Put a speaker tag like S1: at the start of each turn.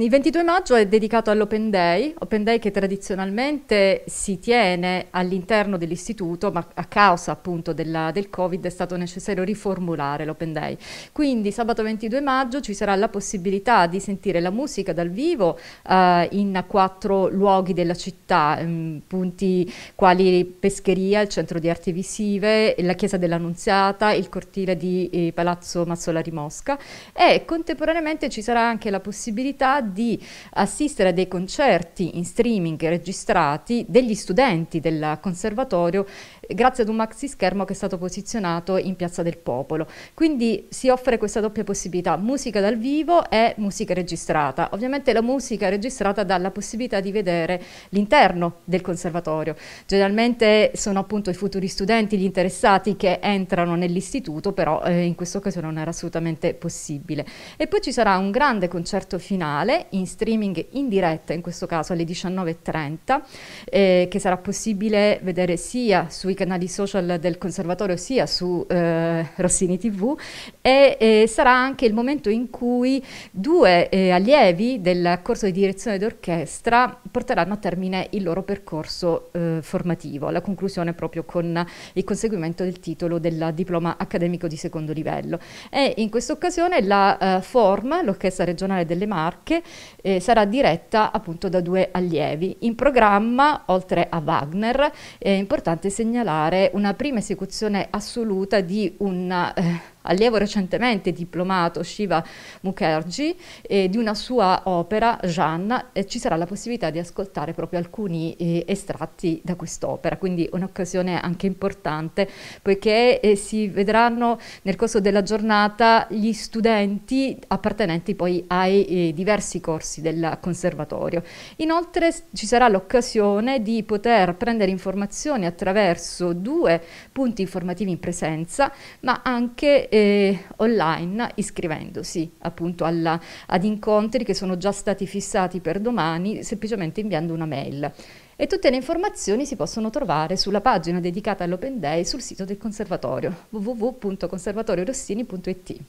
S1: Il 22 maggio è dedicato all'Open Day, Open Day che tradizionalmente si tiene all'interno dell'istituto, ma a causa appunto della, del Covid è stato necessario riformulare l'Open Day. Quindi sabato 22 maggio ci sarà la possibilità di sentire la musica dal vivo eh, in quattro luoghi della città, ehm, punti quali Pescheria, il Centro di Arti Visive, la Chiesa dell'Annunziata, il cortile di eh, Palazzo Mazzolari Mosca e contemporaneamente ci sarà anche la possibilità di assistere a dei concerti in streaming registrati degli studenti del conservatorio eh, grazie ad un maxi schermo che è stato posizionato in Piazza del Popolo. Quindi si offre questa doppia possibilità, musica dal vivo e musica registrata. Ovviamente la musica registrata dà la possibilità di vedere l'interno del conservatorio. Generalmente sono appunto i futuri studenti, gli interessati che entrano nell'istituto, però eh, in questa occasione non era assolutamente possibile. E poi ci sarà un grande concerto finale in streaming in diretta, in questo caso alle 19.30, eh, che sarà possibile vedere sia sui canali social del Conservatorio sia su eh, Rossini TV e eh, sarà anche il momento in cui due eh, allievi del corso di direzione d'orchestra porteranno a termine il loro percorso eh, formativo, alla conclusione proprio con il conseguimento del titolo del diploma accademico di secondo livello. E in questa occasione la uh, eh, FORM, l'Orchestra Regionale delle Marche, eh, sarà diretta appunto da due allievi. In programma, oltre a Wagner, è importante segnalare una prima esecuzione assoluta di un... Eh, allievo recentemente diplomato Shiva Mukherjee, eh, di una sua opera, Jeanne, e ci sarà la possibilità di ascoltare proprio alcuni eh, estratti da quest'opera, quindi un'occasione anche importante, poiché eh, si vedranno nel corso della giornata gli studenti appartenenti poi ai eh, diversi corsi del conservatorio. Inoltre ci sarà l'occasione di poter prendere informazioni attraverso due punti informativi in presenza, ma anche eh, eh, online iscrivendosi appunto alla, ad incontri che sono già stati fissati per domani semplicemente inviando una mail. E tutte le informazioni si possono trovare sulla pagina dedicata all'Open Day sul sito del Conservatorio www.conservatoriorossini.it.